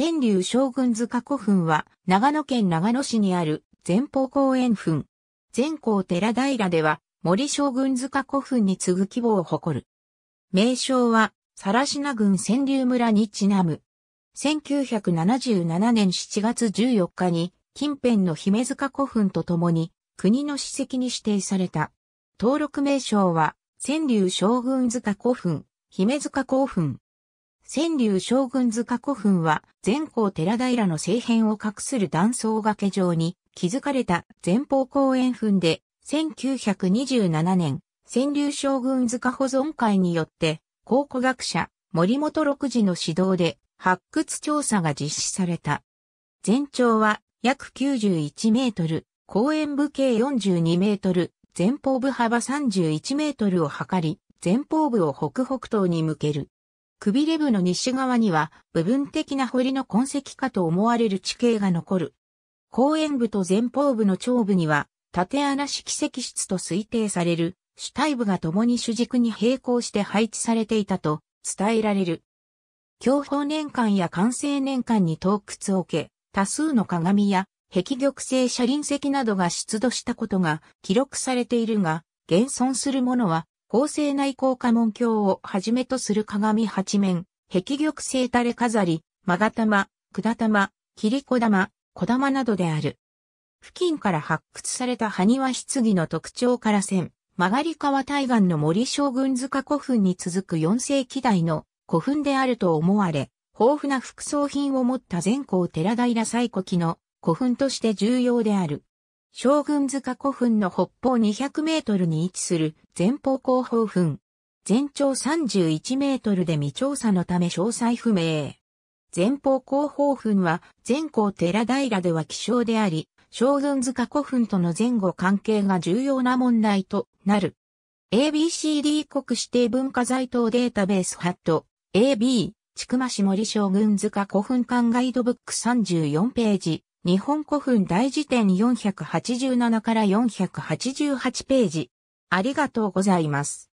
川柳将軍塚古墳は、長野県長野市にある前方公園墳。前方寺平では、森将軍塚古墳に次ぐ規模を誇る。名称は、更科郡川柳村にちなむ。1977年7月14日に、近辺の姫塚古墳と共に、国の史跡に指定された。登録名称は、川柳将軍塚古墳、姫塚古墳。川柳将軍塚古墳は、前後寺平の聖変を隠する断層掛け上に、築かれた前方公園墳で、1927年、川柳将軍塚保存会によって、考古学者、森本六次の指導で、発掘調査が実施された。全長は約91メートル、公園部径42メートル、前方部幅31メートルを測り、前方部を北北東に向ける。首レブの西側には部分的な堀の痕跡かと思われる地形が残る。後円部と前方部の頂部には縦穴式石室と推定される主体部が共に主軸に並行して配置されていたと伝えられる。享保年間や完成年間に洞窟を受け、多数の鏡や壁玉製車輪石などが出土したことが記録されているが、現存するものは法政内向家門鏡をはじめとする鏡八面、壁玉聖垂れ飾り、勾玉、管玉、切子玉、小玉などである。付近から発掘された埴輪棺の特徴から線、曲がり川対岸の森将軍塚古墳に続く4世紀代の古墳であると思われ、豊富な副葬品を持った全校寺平最古記の古墳として重要である。将軍塚古墳の北方200メートルに位置する前方後方墳。全長31メートルで未調査のため詳細不明。前方後方墳は前後寺平では希少であり、将軍塚古墳との前後関係が重要な問題となる。ABCD 国指定文化財等データベースハット AB、ちくまし森将軍塚古墳館ガイドブック34ページ。日本古墳大辞典487から488ページ。ありがとうございます。